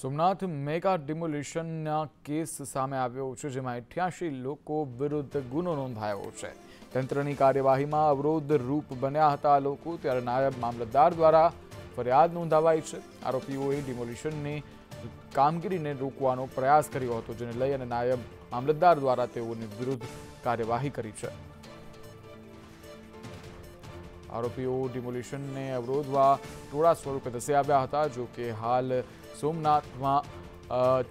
Somnath mega ડિમોલિશનના case સામે આવ્યો છે જેમાં અઠ્યાસી લોકો વિરુદ્ધ ગુનો નોંધાયો છે તંત્રની કાર્યવાહીમાં અવરોધ રૂપ બન્યા હતા લોકો ત્યારે નાયબ મામલતદાર દ્વારા ફરિયાદ નોંધાવાઈ છે આરોપીઓએ ડિમોલિશનની કામગીરીને રોકવાનો પ્રયાસ કર્યો હતો જેને લઈ અને નાયબ મામલતદાર દ્વારા તેઓની વિરુદ્ધ કાર્યવાહી કરી છે આરોપીઓ ડિમોલિશનને અવરોધવા ટોળા સ્વરૂપે ધસી આવ્યા હતા જો કે હાલ સોમનાથમાં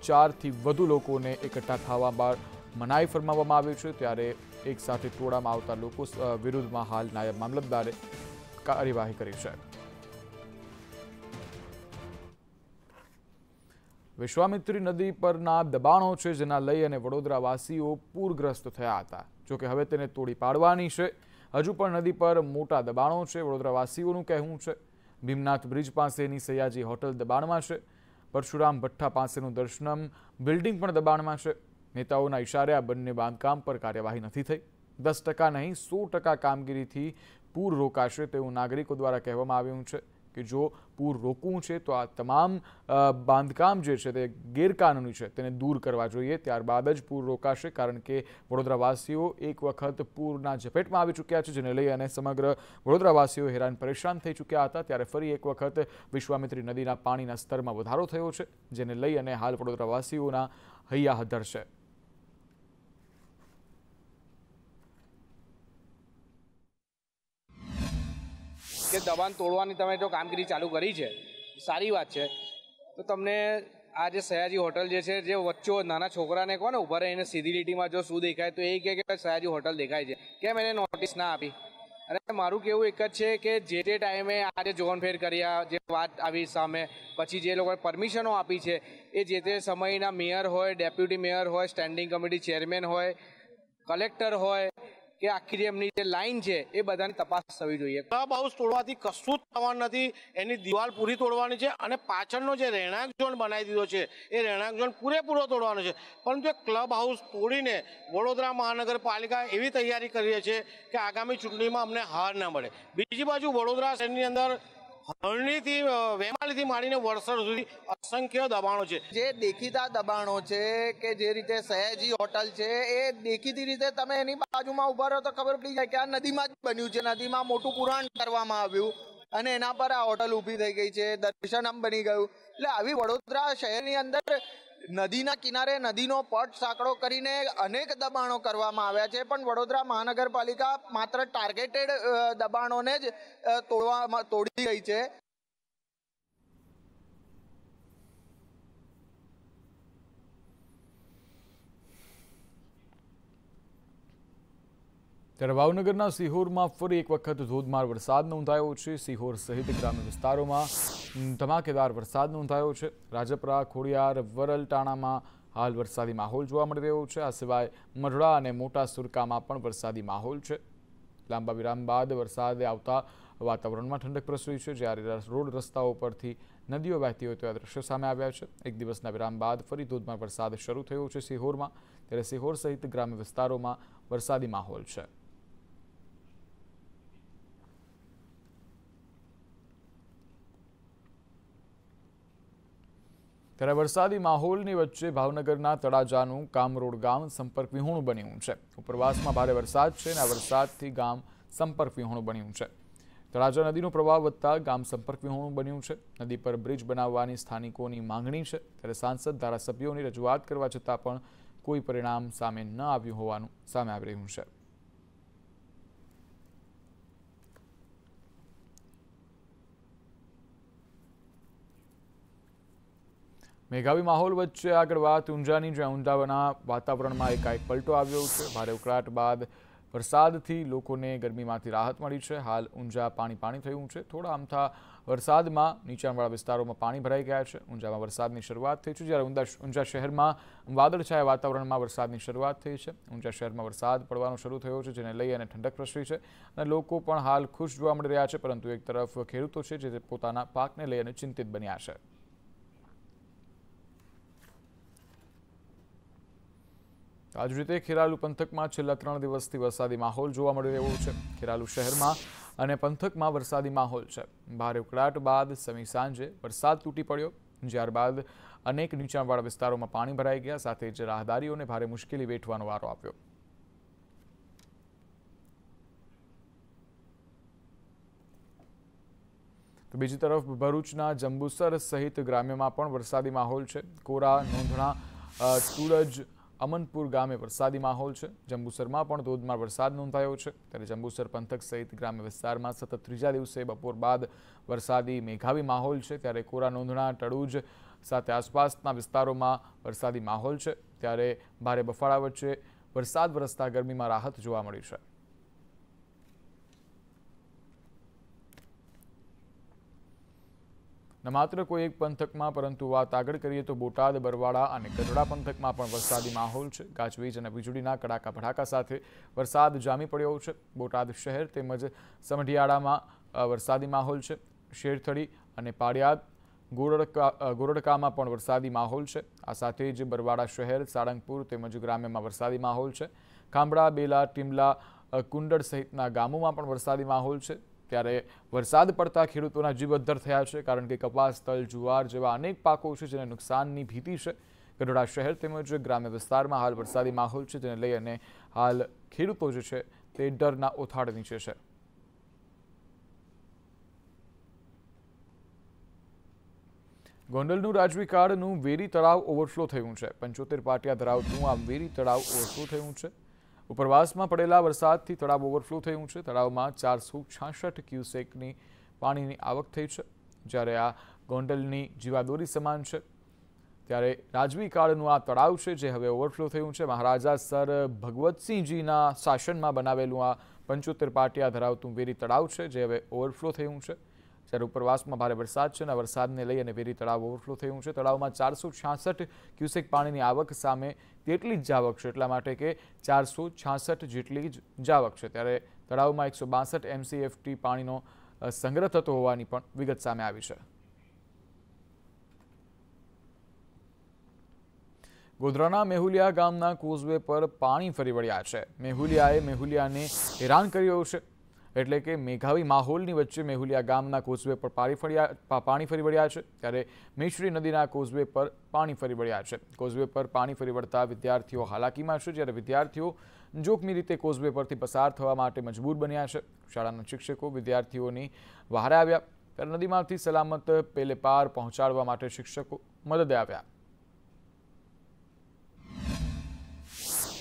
ચારથી વધુ લોકોને એકઠા થવા બાદ મનાઈ ફરમાવવામાં આવ્યું છે ત્યારે એક સાથે ટોળામાં આવતા લોકો વિરુદ્ધમાં હાલ નાયબ મામલતદારે કાર્યવાહી કરી છે વિશ્વામિત્રી નદી પરના દબાણો છે જેના લઈ અને વડોદરાવાસીઓ પૂરગ્રસ્ત થયા હતા જોકે હવે તેને તોડી પાડવાની છે હજુ પણ નદી પર મોટા દબાણો છે વડોદરાવાસીઓનું કહેવું છે ભીમનાથ બ્રિજ પાસેની સયાજી હોટલ દબાણમાં છે પરશુરામ ભઠ્ઠા પાસેનું દર્શનમ બિલ્ડિંગ પણ દબાણમાં છે નેતાઓના ઇશારે આ બંને બાંધકામ પર કાર્યવાહી નથી થઈ દસ ટકા નહીં સો ટકા કામગીરીથી પૂર રોકાશે તેવું નાગરિકો દ્વારા કહેવામાં આવ્યું છે કે જો પૂર રોકવું છે તો આ તમામ બાંધકામ જે છે તે ગેરકાનૂની છે તેને દૂર કરવા જોઈએ ત્યારબાદ જ પૂર રોકાશે કારણ કે વડોદરાવાસીઓ એક વખત પૂરના ઝપેટમાં આવી ચૂક્યા છે જેને લઈ અને સમગ્ર વડોદરાવાસીઓ હેરાન પરેશાન થઈ ચૂક્યા હતા ત્યારે ફરી એક વખત વિશ્વામિત્રી નદીના પાણીના સ્તરમાં વધારો થયો છે જેને લઈ અને હાલ વડોદરાવાસીઓના હૈયાહદર છે કે દબાણ તોડવાની તમે જો કામગીરી ચાલુ કરી છે સારી વાત છે તો તમને આ જે સયાજી હોટલ જે છે જે વચ્ચો નાના છોકરાને કોને ઉભા રહીને સીધી લીટીમાં જો શું દેખાય તો એ કહે કે સયાજી હોટલ દેખાય છે કેમ એને નોટિસ ના આપી અને મારું કેવું એક જ છે કે જે તે ટાઈમે આ જે જોનફેર કર્યા જે વાત આવી સામે પછી જે લોકોએ પરમિશનો આપી છે એ જે તે સમયના મેયર હોય ડેપ્યુટી મેયર હોય સ્ટેન્ડિંગ કમિટી ચેરમેન હોય કલેક્ટર હોય કે આખી જે એમની જે લાઈન છે એ બધાની તપાસ થવી જોઈએ ક્લબ હાઉસ તોડવાથી કશું જ થવાનું નથી એની દિવાલ પૂરી તોડવાની છે અને પાછળનો જે રહેણાંક ઝોન બનાવી દીધો છે એ રહેણાંક ઝોન પૂરેપૂરો તોડવાનો છે પરંતુ એ ક્લબ હાઉસ તોડીને વડોદરા મહાનગરપાલિકા એવી તૈયારી કરી છે કે આગામી ચૂંટણીમાં અમને હાર ન મળે બીજી બાજુ વડોદરા શહેરની અંદર હરણીથી વેમાલીથી માંડીને વડસર સુધી અસંખ્ય દબાણો છે જે દેખીતા દબાણો છે કે જે રીતે સયાજી હોટલ છે એ દેખીતી રીતે તમે એની બાજુમાં ઉભા રહો તો ખબર પડી જાય કે આ નદીમાં જ બન્યું છે નદીમાં મોટું પુરાણ કરવામાં આવ્યું અને એના પર આ હોટલ ઉભી થઈ ગઈ છે દર્શન દર્શનમ બની ગયું એટલે આવી વડોદરા શહેરની અંદર નદીના કિનારે નદીનો પટ સાંકડો કરીને અનેક દબાણો કરવામાં આવ્યા છે પણ વડોદરા મહાનગરપાલિકા માત્ર ટાર્ગેટેડ દબાણોને જ તોડવા તોડી રહી છે ત્યારે ભાવનગરના સિહોરમાં ફરી એક વખત ધોધમાર વરસાદ નોંધાયો છે સિહોર સહિત ગ્રામ્ય વિસ્તારોમાં ધમાકેદાર વરસાદ નોંધાયો છે રાજપરા ખોડિયાર વરલટાણામાં હાલ વરસાદી માહોલ જોવા મળી રહ્યો છે આ સિવાય મઢડા અને મોટા સુરકામાં પણ વરસાદી માહોલ છે લાંબા વિરામ બાદ વરસાદ આવતા વાતાવરણમાં ઠંડક પ્રસરી છે જ્યારે રોડ રસ્તાઓ પરથી નદીઓ વહેતી હોય તેવા દ્રશ્યો સામે આવ્યા છે એક દિવસના વિરામ બાદ ફરી ધોધમાર વરસાદ શરૂ થયો છે સિહોરમાં ત્યારે સિહોર સહિત ગ્રામ્ય વિસ્તારોમાં વરસાદી માહોલ છે ત્યારે વરસાદી માહોલની વચ્ચે ભાવનગરના તળાજાનું કામરોડ ગામ સંપર્ક વિહોણું બન્યું છે ઉપરવાસમાં ભારે વરસાદ છે અને આ વરસાદથી ગામ સંપર્ક વિહોણું બન્યું છે તળાજા નદીનો પ્રવાહ વધતા ગામ સંપર્ક વિહોણું બન્યું છે નદી પર બ્રિજ બનાવવાની સ્થાનિકોની માંગણી છે ત્યારે સાંસદ ધારાસભ્યોની રજૂઆત કરવા છતાં પણ કોઈ પરિણામ સામે ન આવ્યું હોવાનું સામે આવી રહ્યું છે મેઘાવી માહોલ વચ્ચે આગળ વાત ઊંઝાની જ્યાં ઊંઝાવાના વાતાવરણમાં એકાએક પલટો આવ્યો છે ભારે ઉકળાટ બાદ વરસાદથી લોકોને ગરમીમાંથી રાહત મળી છે હાલ ઊંઝા પાણી પાણી થયું છે થોડા આમથા વરસાદમાં નીચાણવાળા વિસ્તારોમાં પાણી ભરાઈ ગયા છે ઊંઝામાં વરસાદની શરૂઆત થઈ છે જ્યારે ઊંઝા શહેરમાં વાદળછાયા વાતાવરણમાં વરસાદની શરૂઆત થઈ છે ઊંઝા શહેરમાં વરસાદ પડવાનો શરૂ થયો છે જેને લઈ અને ઠંડક પ્રસરી છે અને લોકો પણ હાલ ખુશ જોવા મળી રહ્યા છે પરંતુ એક તરફ ખેડૂતો છે જે પોતાના પાકને લઈ અને ચિંતિત બન્યા છે આજ રીતે ખેરાલુ પંથકમાં છેલ્લા ત્રણ દિવસથી વરસાદી માહોલ જોવા મળી રહ્યો છે ખેરાલુ શહેરમાં અને પંથકમાં વરસાદી માહોલ છે ભારે ઉકળાટ બાદ સમી સાંજે વરસાદ તૂટી પડ્યો જ્યારબાદ અનેક નીચાણવાળા વિસ્તારોમાં પાણી ભરાઈ ગયા સાથે જ રાહદારીઓને ભારે મુશ્કેલી વેઠવાનો વારો આપ્યો તો બીજી તરફ ભરૂચના જંબુસર સહિત ગ્રામ્યમાં પણ વરસાદી માહોલ છે કોરા નોંધણા સૂરજ અમનપુર ગામે વરસાદી માહોલ છે જંબુસરમાં પણ ધોધમાર વરસાદ નોંધાયો છે ત્યારે જંબુસર પંથક સહિત ગ્રામ્ય વિસ્તારમાં સતત ત્રીજા દિવસે બપોર બાદ વરસાદી મેઘાવી માહોલ છે ત્યારે કોરા નોંધણા ટળુજ સાથે આસપાસના વિસ્તારોમાં વરસાદી માહોલ છે ત્યારે ભારે બફાળા વચ્ચે વરસાદ વરસતા ગરમીમાં રાહત જોવા મળી છે માત્ર કોઈ એક પંથકમાં પરંતુ વાત આગળ કરીએ તો બોટાદ બરવાડા અને ગઢડા પંથકમાં પણ વરસાદી માહોલ છે ગાજવીજ અને વીજળીના કડાકા ભડાકા સાથે વરસાદ જામી પડ્યો છે બોટાદ શહેર તેમજ સમઢિયાળામાં વરસાદી માહોલ છે શેરથળી અને પાડિયાદ ગોરડકા ગોરડકામાં પણ વરસાદી માહોલ છે આ સાથે જ બરવાડા શહેર સાળંગપુર તેમજ ગ્રામ્યમાં વરસાદી માહોલ છે ખાંભળા બેલા ટીમલા કુંડળ સહિતના ગામોમાં પણ વરસાદી માહોલ છે ત્યારે વરસાદ પડતા ખેડૂતોના જીવ થયા છે કારણ કે કપાસ તલ જુવાર જેવા અનેક પાકો છે જેને નુકસાનની ભીતિ છે ગઢડા શહેર તેમજ ગ્રામ્ય વિસ્તારમાં હાલ વરસાદી માહોલ છે તેને લઈ અને હાલ ખેડૂતો જે છે તે ડરના ઓથાળ નીચે છે ગોંડલનું રાજવી કાર્ડનું વેરી તળાવ ઓવરફ્લો થયું છે પંચોતેર પાટિયા ધરાવતું આ વેરી તળાવ ઓવરફ્લો થયું છે ઉપરવાસમાં પડેલા વરસાદથી તળાવ ઓવરફ્લો થયું છે તળાવમાં ચારસો છાસઠ ક્યુસેકની પાણીની આવક થઈ છે જ્યારે આ ગોંડલની જીવાદોરી સમાન છે ત્યારે રાજવી કાળનું આ તળાવ છે જે હવે ઓવરફ્લો થયું છે મહારાજા સર ભગવતસિંહજીના શાસનમાં બનાવેલું આ પંચોતેર પાટિયા ધરાવતું વેરી તળાવ છે જે હવે ઓવરફ્લો થયું છે જ્યારે ઉપરવાસમાં ભારે વરસાદ છે અને વરસાદને લઈ અને વેરી તળાવ ઓવરફ્લો થયું છે તળાવમાં ચારસો છાસઠ ક્યુસેક પાણીની આવક સામે તેટલી જ જાવક છે એટલા માટે કે ચારસો છાસઠ જેટલી જ જાવક છે ત્યારે તળાવમાં એકસો બાસઠ એમસીએફટી પાણીનો સંગ્રહ થતો હોવાની પણ વિગત સામે આવી છે ગોધરાના મેહુલિયા ગામના કોઝવે પર પાણી ફરી વળ્યા છે મેહુલિયાએ મેહુલિયાને હેરાન કર્યો છે એટલે કે મેઘાવી માહોલની વચ્ચે મેહુલિયા ગામના કોઝવે પર પાણી ફર્યા પાણી ફરી વળ્યા છે ત્યારે મિશ્રી નદીના કોઝવે પર પાણી ફરી વળ્યા છે કોઝવે પર પાણી ફરી વળતા વિદ્યાર્થીઓ હાલાકીમાં છે જ્યારે વિદ્યાર્થીઓ જોખમી રીતે કોઝવે પરથી પસાર થવા માટે મજબૂર બન્યા છે શાળાના શિક્ષકો વિદ્યાર્થીઓની વહારે આવ્યા ત્યારે નદીમાંથી સલામત પેલે પાર પહોંચાડવા માટે શિક્ષકો મદદે આવ્યા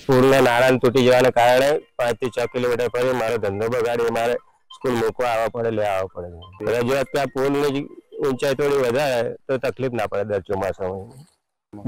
પૂરના નાળાને તૂટી જવાને કારણે પાંચથી છ કિલોમીટર પર મારો ધંધો બગાડ્યો મારે સ્કૂલ મૂકવા આવવા પડે લે આવવા પડે રજૂઆત કે આ ઊંચાઈ થોડી વધારે તો તકલીફ ના પડે દર ચોમાસામાં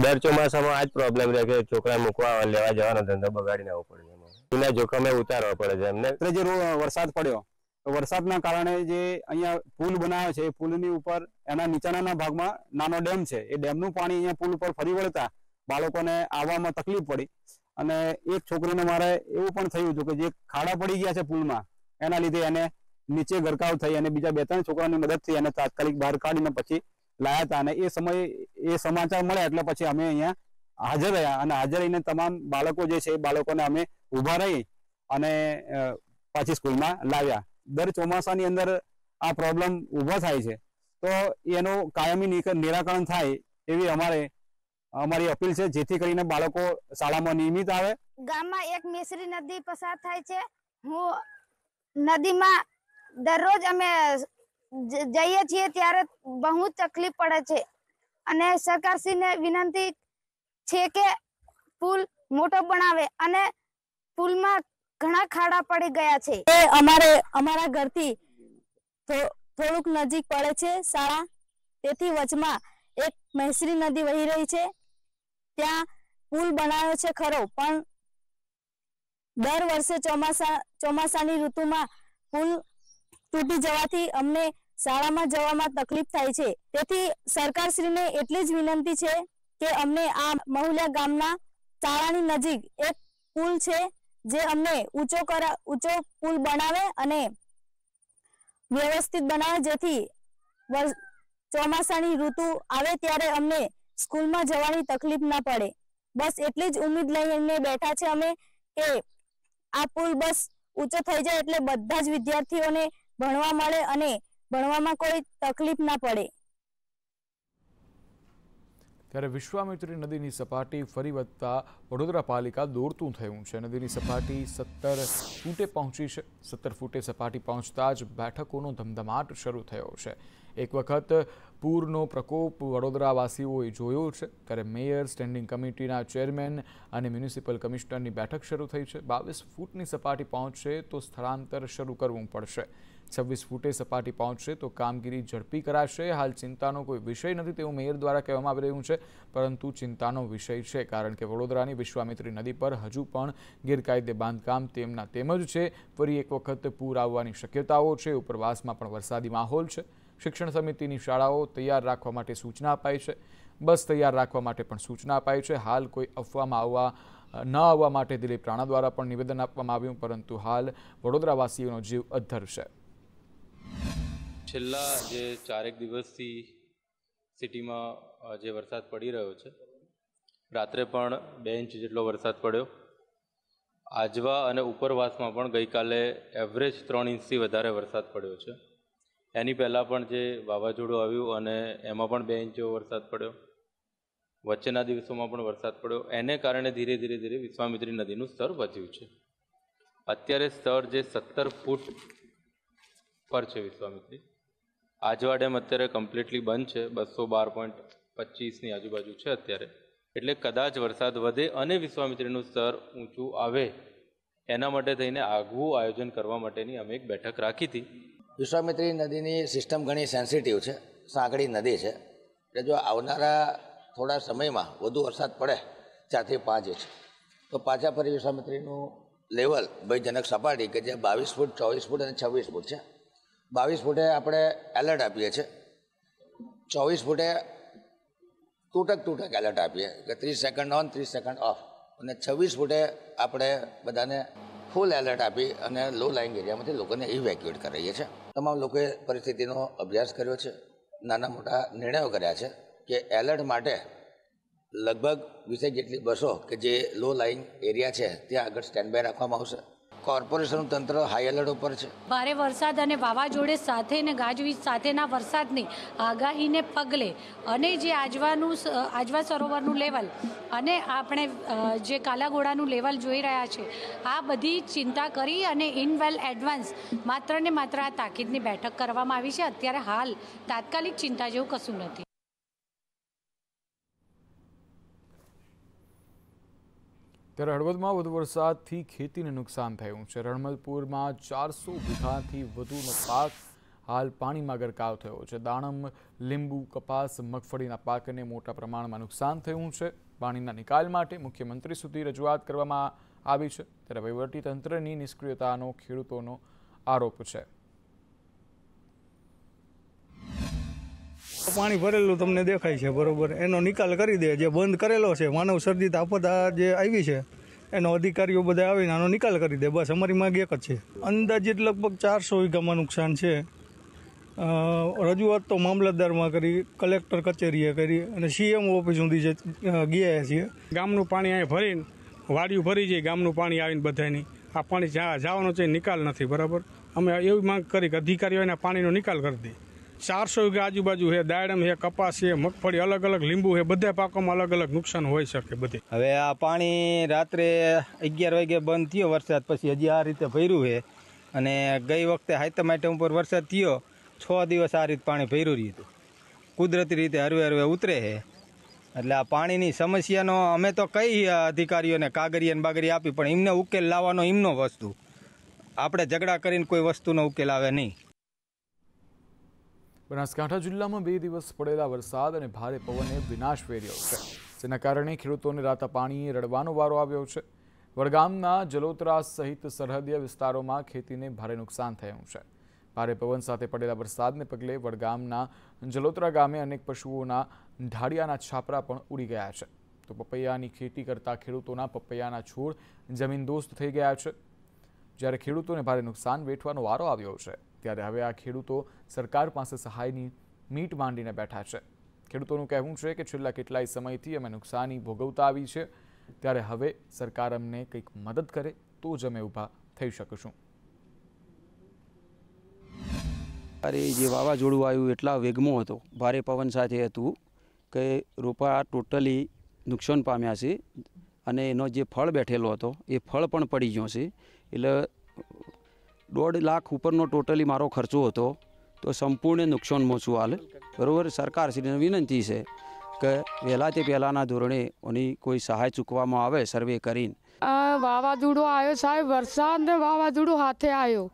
દર ચોમાસામાં આ જ પ્રોબ્લેમ રહે કે છોકરા મૂકવા લેવા જવાનો ધંધો બગાડીને આવવો પડે એના જોખમે ઉતારવા પડે છે એમને જે વરસાદ પડ્યો તો વરસાદના કારણે જે અહીંયા પુલ બનાવ્યો છે એ પુલની ઉપર એના નીચાના ભાગમાં નાનો ડેમ છે એ ડેમનું પાણી અહીંયા પુલ ઉપર ફરી વળતા બાળકોને આવવામાં તકલીફ પડી અને એક છોકરીને મારે એવું પણ થયું હતું કે જે ખાડા પડી ગયા છે પુલમાં એના લીધે એને નીચે ગરકાવ થઈ અને બીજા બે ત્રણ છોકરાની મદદથી એને તાત્કાલિક બહાર કાઢીને પછી લાયા હતા અને એ સમયે એ સમાચાર મળ્યા એટલે પછી અમે અહીંયા હાજર રહ્યા અને હાજર રહીને તમામ બાળકો જે છે એ બાળકોને અમે ઊભા રહી અને પાછી સ્કૂલમાં લાવ્યા દર ચોમાસાની અંદર આ પ્રોબ્લેમ ઊભો થાય છે તો એનો કાયમી નિરાકરણ થાય એવી અમારે અમારી અપીલ છે જેથી કરીને બાળકો શાળામાં નિયમિત આવે ગામમાં એક મિશ્રી નદી પસાર થાય છે હું નદીમાં દરરોજ અમે જઈએ છીએ ત્યારે બહુ તકલીફ પડે છે અને સરકારશ્રીને વિનંતી છે કે પુલ મોટો બનાવે અને પુલમાં ઘણા ખાડા પડી ગયા છે એ અમારે અમારા ઘરથી થોડુંક નજીક પડે છે શાળા તેથી વચમાં એક મહેસરી નદી વહી રહી છે ત્યાં પુલ બનાવ્યો છે ખરો પણ દર વર્ષે ચોમાસા ચોમાસાની ઋતુમાં પુલ તૂટી જવાથી અમને શાળામાં જવામાં તકલીફ થાય છે તેથી સરકારશ્રીને એટલી જ વિનંતી છે કે અમને આ મહુલિયા ગામના ચાળાની નજીક એક પુલ છે જે અમને ઊંચો કરા ઊંચો પુલ બનાવે અને વ્યવસ્થિત બનાવે જેથી ચોમાસાની ઋતુ આવે ત્યારે અમને સ્કૂલમાં જવાની તકલીફ ના પડે બસ એટલી જ ઉમેદ લઈને બેઠા છે અમે કે આ પુલ બસ ઊંચો થઈ જાય એટલે બધા જ વિદ્યાર્થીઓને ભણવા મળે અને ભણવામાં કોઈ તકલીફ ના પડે ત્યારે વિશ્વામિત્રી નદીની સપાટી ફરી વધતા વડોદરા પાલિકા દોડતું થયું છે નદીની સપાટી સત્તર ફૂટે પહોંચી છે સત્તર ફૂટે સપાટી પહોંચતા જ બેઠકોનો ધમધમાટ શરૂ થયો છે એક વખત પૂરનો પ્રકોપ વડોદરાવાસીઓએ જોયો છે ત્યારે મેયર સ્ટેન્ડિંગ કમિટીના ચેરમેન અને મ્યુનિસિપલ કમિશનરની બેઠક શરૂ થઈ છે બાવીસ ફૂટની સપાટી પહોંચશે તો સ્થળાંતર શરૂ કરવું પડશે છવ્વીસ ફૂટે સપાટી પહોંચે તો કામગીરી જળપી કરાશે હાલ ચિંતાનો કોઈ વિષય નથી તે હું મેયર દ્વારા કહેવામાં આવી રહ્યો છું પરંતુ ચિંતાનો વિષય છે કારણ કે વડોદરાની વિશ્વમિત્રી નદી પર હજુ પણ ગીર કાયદે બાંધકામ તેમના તેમ જ છે ફરી એક વખત પૂરા આવવાની શક્યતાઓ છે ઉપરવાસમાં પણ વરસાદી માહોલ છે શિક્ષણ સમિતિની શાળાઓ તૈયાર રાખવા માટે સૂચના અપાઈ છે બસ તૈયાર રાખવા માટે પણ સૂચના અપાઈ છે હાલ કોઈ અફવામાં આવવા ન આવવા માટે દિલીપ પ્રાણા દ્વારા પણ નિવેદન આપવામાં આવ્યું પરંતુ હાલ વડોદરાવાસીઓનો જીવ અદ્ધર છે છેલ્લા જે ચારેક દિવસથી સિટીમાં જે વરસાદ પડી રહ્યો છે રાત્રે પણ બે ઇંચ જેટલો વરસાદ પડ્યો આજવા અને ઉપરવાસમાં પણ ગઈકાલે એવરેજ ત્રણ ઇંચથી વધારે વરસાદ પડ્યો છે એની પહેલાં પણ જે વાવાઝોડું આવ્યું અને એમાં પણ બે ઇંચ જેવો વરસાદ પડ્યો વચ્ચેના દિવસોમાં પણ વરસાદ પડ્યો એને કારણે ધીરે ધીરે ધીરે વિશ્વામિત્રી નદીનું સ્તર વધ્યું છે અત્યારે સ્તર જે સત્તર ફૂટ પર છે વિશ્વામિત્રી આજવાડેમ અત્યારે કમ્પ્લીટલી બંધ છે બસો બાર પોઈન્ટ પચીસની આજુબાજુ છે અત્યારે એટલે કદાચ વરસાદ વધે અને વિશ્વામિત્રીનું સ્તર ઊંચું આવે એના માટે થઈને આગવું આયોજન કરવા માટેની અમે એક બેઠક રાખી હતી વિશ્વામિત્રી નદીની સિસ્ટમ ઘણી સેન્સિટિવ છે સાંકડી નદી છે એટલે જો આવનારા થોડા સમયમાં વધુ વરસાદ પડે ચારથી પાંચ ઇંચ તો પાછા ફરી વિશ્વામિત્રીનું લેવલ ભયજનક સપાટી કે જે બાવીસ ફૂટ ચોવીસ ફૂટ અને છવ્વીસ ફૂટ છે બાવીસ ફૂટે આપણે એલર્ટ આપીએ છીએ ચોવીસ ફૂટે તૂટક તૂટક એલર્ટ આપીએ કે ત્રીસ સેકન્ડ ઓન ત્રીસ સેકન્ડ ઓફ અને છવ્વીસ ફૂટે આપણે બધાને ફૂલ એલર્ટ આપી અને લો લાઇંગ એરિયામાંથી લોકોને ઇવેક્યુએટ કરાવીએ છીએ તમામ લોકોએ પરિસ્થિતિનો અભ્યાસ કર્યો છે નાના મોટા નિર્ણયો કર્યા છે કે એલર્ટ માટે લગભગ વીસેક જેટલી બસો કે જે લો લાઇંગ એરિયા છે ત્યાં આગળ સ્ટેન્ડ બાય રાખવામાં આવશે કોર્પોરેશનનું તંત્ર હાઈ એલર્ટ ઉપર છે ભારે વરસાદ અને વાવાઝોડે સાથે અને ગાજવીજ સાથેના વરસાદની આગાહીને પગલે અને જે આજવાનું આજવા સરોવરનું લેવલ અને આપણે જે કાલાઘોડાનું લેવલ જોઈ રહ્યા છે આ બધી ચિંતા કરી અને ઇનવેલ એડવાન્સ માત્ર ને માત્ર આ તાકીદની બેઠક કરવામાં આવી છે અત્યારે હાલ તાત્કાલિક ચિંતા જેવું કશું નથી ત્યારે હળવદમાં વધુ વરસાદથી ખેતીને નુકસાન થયું છે રણમલપુરમાં ચારસો વીઘાથી વધુનો પાક હાલ પાણીમાં ગરકાવ થયો છે દાણમ લીંબુ કપાસ મગફળીના પાકને મોટા પ્રમાણમાં નુકસાન થયું છે પાણીના નિકાલ માટે મુખ્યમંત્રી સુધી રજૂઆત કરવામાં આવી છે ત્યારે વહીવટીતંત્રની નિષ્ક્રિયતાનો ખેડૂતોનો આરોપ છે પાણી ભરેલું તમને દેખાય છે બરોબર એનો નિકાલ કરી દે જે બંધ કરેલો છે માનવ સર્જિત આપદા જે આવી છે એનો અધિકારીઓ બધા આવીને આનો નિકાલ કરી દે બસ અમારી માંગ એક જ છે અંદાજિત લગભગ ચારસો વીઘામાં નુકસાન છે રજૂઆત તો મામલતદારમાં કરી કલેક્ટર કચેરીએ કરી અને સીએમ ઓફિસ સુધી ગયા છીએ ગામનું પાણી અહીંયા ભરીને વાડીયું ભરી જાય ગામનું પાણી આવીને બધાની આ પાણી જ્યાં જવાનો છે નિકાલ નથી બરાબર અમે એવી માંગ કરી કે અધિકારીઓ એના પાણીનો નિકાલ કરી દે ચારસો વીઘા આજુબાજુ છે દાડમ છે કપાસ છે મગફળી અલગ અલગ લીંબુ છે બધા પાકોમાં અલગ અલગ નુકસાન હોય શકે બધે હવે આ પાણી રાત્રે અગિયાર વાગે બંધ થયો વરસાદ પછી હજી આ રીતે ભર્યું છે અને ગઈ વખતે હાઈતમ આઈટમ ઉપર વરસાદ થયો છ દિવસ આ રીતે પાણી ભર્યું રહ્યું કુદરતી રીતે હરવે હરવે ઉતરે છે એટલે આ પાણીની સમસ્યાનો અમે તો કઈ અધિકારીઓને કાગરી બાગરી આપી પણ એમને ઉકેલ લાવવાનો એમનો વસ્તુ આપણે ઝઘડા કરીને કોઈ વસ્તુનો ઉકેલ આવે નહીં બનાસકાંઠા જિલ્લામાં બે દિવસ પડેલા વરસાદ અને ભારે પવને વિનાશ વેર્યો છે જેના કારણે ખેડૂતોને રાતા પાણીએ રડવાનો વારો આવ્યો છે વડગામના જલોતરા સહિત સરહદીય વિસ્તારોમાં ખેતીને ભારે નુકસાન થયું છે ભારે પવન સાથે પડેલા વરસાદને પગલે વડગામના જલોતરા ગામે અનેક પશુઓના ઢાળિયાના છાપરા પણ ઉડી ગયા છે તો પપૈયાની ખેતી કરતા ખેડૂતોના પપૈયાના છોડ જમીન દોસ્ત થઈ ગયા છે જ્યારે ખેડૂતોને ભારે નુકસાન વેઠવાનો વારો આવ્યો છે ત્યારે હવે આ ખેડૂતો સરકાર પાસે સહાયની મીટ માંડીને બેઠા છે ખેડૂતોનું કહેવું છે કે છેલ્લા કેટલાય સમયથી અમે નુકસાની ભોગવતા આવી છે ત્યારે હવે સરકાર અમને કંઈક મદદ કરે તો જ અમે ઊભા થઈ શકીશું અરે જે વાવાઝોડું આવ્યું એટલા વેગમાં હતો ભારે પવન સાથે હતું કે રોપા ટોટલી નુકસાન પામ્યા છે અને એનો જે ફળ બેઠેલો હતો એ ફળ પણ પડી ગયો છે એટલે દોઢ લાખ ઉપરનો ટોટલી મારો ખર્ચો હતો તો સંપૂર્ણ નુકસાન મોછું હાલ બરાબર સરકારશ્રીને વિનંતી છે કે વહેલા તે પહેલાંના ધોરણે એની કોઈ સહાય ચૂકવામાં આવે સર્વે કરીને વાવાઝોડું આવ્યો સાહેબ વરસાદ ને વાવાઝોડું હાથે આવ્યો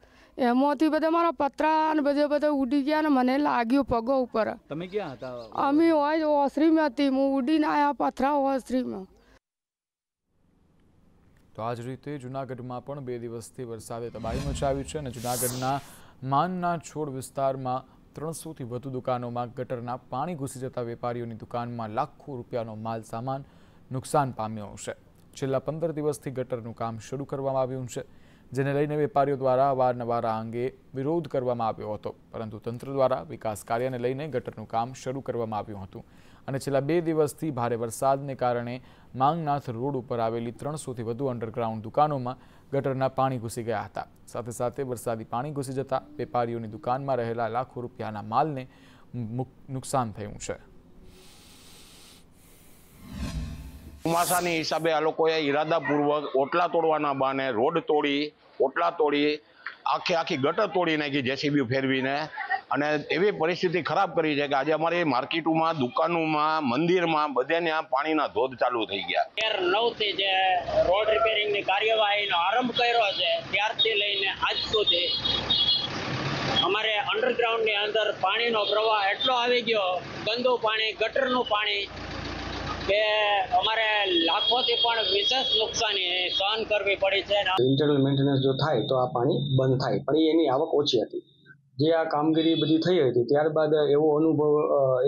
એમાંથી બધા મારા પતરા ને બધે બધા ઉડી ગયા ને મને લાગ્યું પગો ઉપર તમે ક્યાં હતા અમે હોય ઓસરીમાં હતી હું ઉડીને આવ્યા પથરા ઓસરીમાં તો આ જ રીતે જૂનાગઢમાં પણ બે દિવસથી વરસાદે તબાહી મચાવી છે અને જૂનાગઢના માનના છોડ વિસ્તારમાં ત્રણસોથી વધુ દુકાનોમાં ગટરના પાણી ઘૂસી જતા વેપારીઓની દુકાનમાં લાખો રૂપિયાનો માલ સામાન નુકસાન પામ્યો છે છેલ્લા પંદર દિવસથી ગટરનું કામ શરૂ કરવામાં આવ્યું છે જેને લઈને વેપારીઓ દ્વારા અવારનવાર આ અંગે વિરોધ કરવામાં આવ્યો હતો પરંતુ તંત્ર દ્વારા વિકાસ કાર્યને લઈને ગટરનું કામ શરૂ કરવામાં આવ્યું હતું અને છેલ્લા બે દિવસથી ભારે વરસાદને કારણે માંગનાથ રોડ ઉપર આવેલી ત્રણસોથી વધુ અંડરગ્રાઉન્ડ દુકાનોમાં ગટરના પાણી ઘૂસી ગયા હતા સાથે સાથે વરસાદી પાણી ઘૂસી જતા વેપારીઓની દુકાનમાં રહેલા લાખો રૂપિયાના માલને નુકસાન થયું છે ચોમાસાની હિસાબે આ લોકોએ ઈરાદાપૂર્વક ઓટલા તોડવાના બહાને રોડ તોડી ઓટલા તોડી આખી આખી ગટર તોડી નાખી જેસીબી ફેરવીને અને એવી પરિસ્થિતિ ખરાબ કરી છે કે આજે અમારી માર્કેટોમાં દુકાનોમાં મંદિરમાં બધેને આ પાણીના ધોધ ચાલુ થઈ ગયા નવથી જે રોડ રિપેરિંગની કાર્યવાહીનો આરંભ કર્યો છે ત્યારથી લઈને આજ સુધી અમારે અંડરગ્રાઉન્ડની અંદર પાણીનો પ્રવાહ એટલો આવી ગયો ગંદુ પાણી ગટરનું પાણી કે અમારે લાખોથી પણ વિશેષ નુકસાની સહન કરવી પડી છે ઇન્ટરનલ મેન્ટેનન્સ જો થાય તો આ પાણી બંધ થાય પણ એની આવક ઓછી હતી જે આ કામગીરી બધી થઈ હતી ત્યારબાદ એવો અનુભવ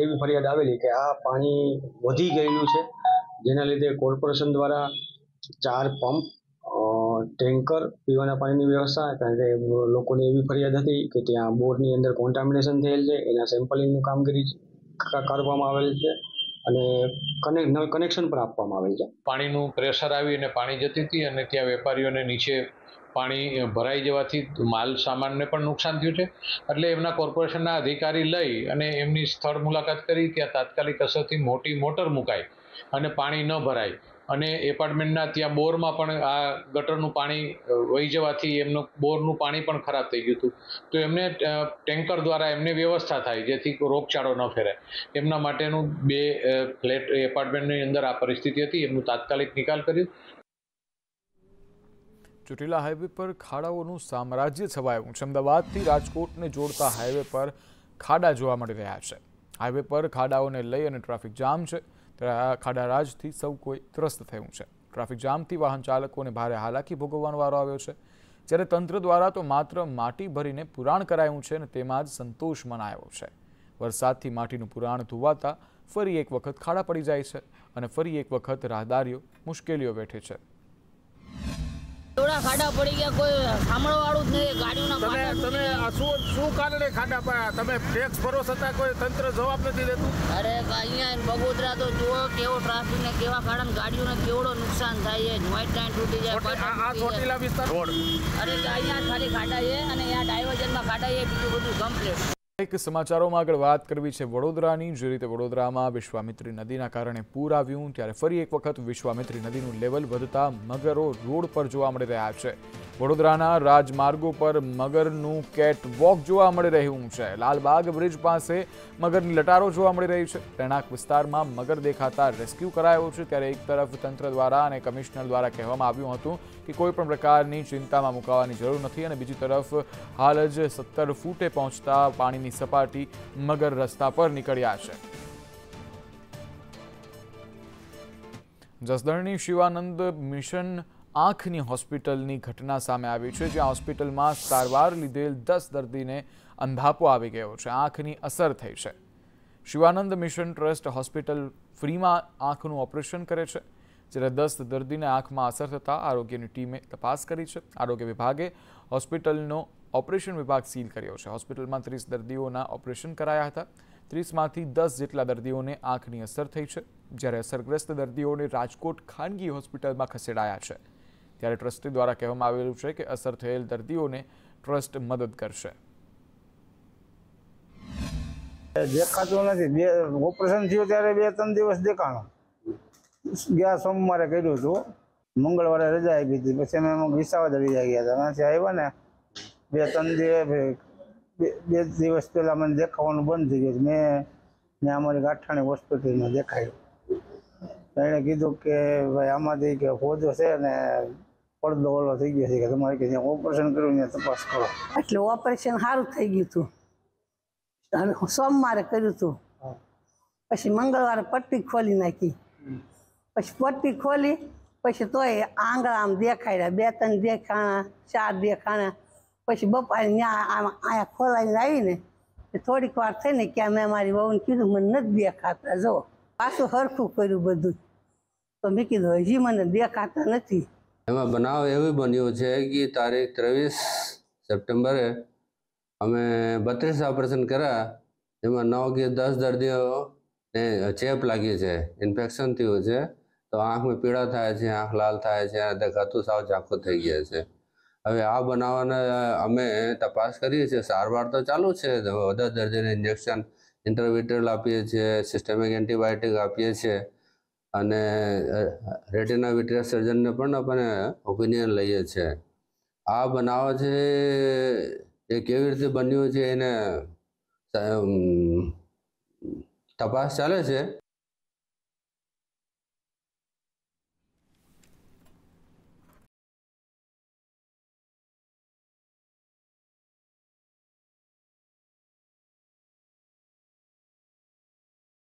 એવી ફરિયાદ આવેલી કે આ પાણી વધી ગયેલું છે જેના લીધે કોર્પોરેશન દ્વારા ચાર પંપ ટેન્કર પીવાના પાણીની વ્યવસ્થા કારણ કે લોકોની એવી ફરિયાદ હતી કે ત્યાં બોરની અંદર કોન્ટામિનેશન થયેલ છે એના સેમ્પલિંગનું કામગીરી કરવામાં આવેલ છે અને કનેક્ટ નળ કનેક્શન પણ આપવામાં આવે છે પાણીનું પ્રેશર આવી અને પાણી જતી હતી અને ત્યાં વેપારીઓને નીચે પાણી ભરાઈ જવાથી માલ સામાનને પણ નુકસાન થયું છે એટલે એમના કોર્પોરેશનના અધિકારી લઈ અને એમની સ્થળ મુલાકાત કરી ત્યાં તાત્કાલિક અસરથી મોટી મોટર મુકાય અને પાણી ન ભરાય અને એપાર્ટમેન્ટના ત્યાં બોરમાં પણ આ ગટરનું પાણી વહી જવાથી એમનું બોરનું પાણી પણ ખરાબ થઈ ગયું હતું તો એમને ટેન્કર દ્વારા એમને વ્યવસ્થા થાય જેથી રોગચાળો ન ફેલાય એમના માટેનું બે ફ્લેટ એપાર્ટમેન્ટની અંદર આ પરિસ્થિતિ હતી એમનું તાત્કાલિક નિકાલ કર્યું ચોટીલા હાઈવે પર ખાડાઓનું સામ્રાજ્ય છવાયું છે અમદાવાદથી રાજકોટને જોડતા હાઈવે પર ખાડા જોવા મળી રહ્યા છે હાઈવે પર ખાડાઓને લઈ અને ટ્રાફિક જામ છે ત્યારે આ ખાડારાજથી સૌ કોઈ ત્રસ્ત થયું છે ટ્રાફિક જામથી વાહન ચાલકોને ભારે હાલાકી ભોગવવાનો વારો આવ્યો છે જ્યારે તંત્ર દ્વારા તો માત્ર માટી ભરીને પુરાણ કરાયું છે અને તેમાં જ સંતોષ મનાયો છે વરસાદથી માટીનું પુરાણ ધોવાતા ફરી એક વખત ખાડા પડી જાય છે અને ફરી એક વખત રાહદારીઓ મુશ્કેલીઓ બેઠે છે એટલા ખાડા પડી ગયા કોઈ સાંભળવા વાળું જ નહીં ગાડીઓના તમે શું શું કારણે ખાડા પડ્યા તમે ટેક્સ ભરો છતાં કોઈ તંત્ર જવાબ નથી દેતું અરે અહીંયા બગોદરા તો જુઓ કેવો ટ્રાફિક ને કેવા ખાડા ગાડીઓને કેવડો નુકસાન થાય છે નોઈટ ટાઈમ તૂટી જાય આ ચોટીલા વિસ્તાર રોડ અરે અહીંયા ખાલી ખાડા છે અને અહીંયા ડાયવર્જનમાં ખાડા છે બીજું બધું કમ્પ્લીટ એક સમાચારોમાં આગળ વાત કરવી છે વડોદરાની જે રીતે વડોદરામાં વિશ્વામિત્રી નદીના કારણે પૂર આવ્યું ત્યારે ફરી એક વખત વિશ્વામિત્રી નદીનું લેવલ વધતા મગરો રોડ પર જોવા મળી રહ્યા છે વડોદરાના રાજમાર્ગો પર મગરનું કેટ વોક જોવા મળી રહ્યું છે લાલબાગ બ્રિજ પાસે મગરની લટારો જોવા મળી રહી છે રહેણાંક વિસ્તારમાં મગર દેખાતા રેસ્ક્યુ કરાયો છે ત્યારે એક તરફ તંત્ર દ્વારા અને કમિશનર દ્વારા કહેવામાં આવ્યું હતું કે કોઈ પણ પ્રકારની ચિંતામાં મુકાવાની જરૂર નથી અને બીજી તરફ હાલ જ સત્તર ફૂટે પહોંચતા પાણીની પાણીની સપાટી મગર રસ્તા પર નીકળ્યા છે જસદણની શિવાનંદ મિશન આંખની હોસ્પિટલની ઘટના સામે આવી છે જ્યાં હોસ્પિટલમાં સારવાર લીધેલ દસ દર્દીને અંધાપો આવી ગયો છે આંખની અસર થઈ છે શિવાનંદ મિશન ટ્રસ્ટ હોસ્પિટલ ફ્રીમાં આંખનું ઓપરેશન કરે છે જ્યારે દસ દર્દીને આંખમાં અસર થતાં આરોગ્યની ટીમે તપાસ કરી છે આરોગ્ય વિભાગે હોસ્પિટલનો ઓપરેશન વિભાગ સીલ કર્યો છે હોસ્પિટલમાં ત્રીસ દર્દીઓના ઓપરેશન કરાયા હતા ત્રીસમાંથી દસ જેટલા દર્દીઓને આંખની અસર થઈ છે જ્યારે અસરગ્રસ્ત દર્દીઓને રાજકોટ ખાનગી હોસ્પિટલમાં ખસેડાયા છે ત્યારે ટ્રસ્ટી દ્વારા કહેવામાં આવેલું છે કે અસર થયેલ દર્દીઓને ટ્રસ્ટ મદદ કરશે દેખાતું નથી બે ઓપરેશન થયું ત્યારે બે ત્રણ દિવસ દેખાણો ગયા સોમવારે કર્યું હતું મંગળવારે રજા આવી હતી પછી અમે વિસાવા વિસાવદર ગયા હતા ત્યાંથી આવ્યા ને બે ત્રણ દિવસ બે દિવસ પહેલાં મને દેખાવાનું બંધ થઈ ગયું મેં મેં અમારી ગાંઠાણી હોસ્પિટલમાં દેખાયું એણે કીધું કે ભાઈ આમાંથી કે હોજો છે ને પડદો ઓલો થઈ ગયો છે કે તમારે કે જ્યાં ઓપરેશન કર્યું ત્યાં તપાસ કરો એટલે ઓપરેશન સારું થઈ ગયું હતું અને સોમવારે કર્યું હતું પછી મંગળવારે પટ્ટી ખોલી નાખી પછી પટ્ટી ખોલી પછી તોય આંગળા આમ દેખાડ્યા બે ત્રણ દેખાણા ચાર દેખાણા પછી બપાને ત્યાં આમ અહીંયા ખોલાઈને આવીને થોડીક વાર થઈને ક્યાં મેં મારી વહુને કીધું મને નથી દેખાતા જો પાછું હરખું કર્યું બધું તો મેં કીધું હજી મને દેખાતા નથી એમાં બનાવ એવો બન્યો છે કે તારીખ ત્રેવીસ સપ્ટેમ્બરે અમે બત્રીસ ઓપરેશન કર્યા એમાં નવ કે દસ દર્દીઓને ચેપ લાગી છે ઇન્ફેક્શન થયું છે તો આંખમાં પીડા થાય છે આંખ લાલ થાય છે દેખાતું સાવ ચાખું થઈ ગયા છે હવે આ બનાવવાના અમે તપાસ કરીએ છીએ સારવાર તો ચાલુ છે બધા દર્દીને ઇન્જેક્શન ઇન્ટરવિટરલ આપીએ છીએ સિસ્ટમિક એન્ટીબાયોટિક આપીએ છીએ અને રેટિના વિટ્રિયા સર્જનને પણ આપણે ઓપિનિયન લઈએ છીએ આ બનાવ છે એ કેવી રીતે બન્યું છે એને તપાસ ચાલે છે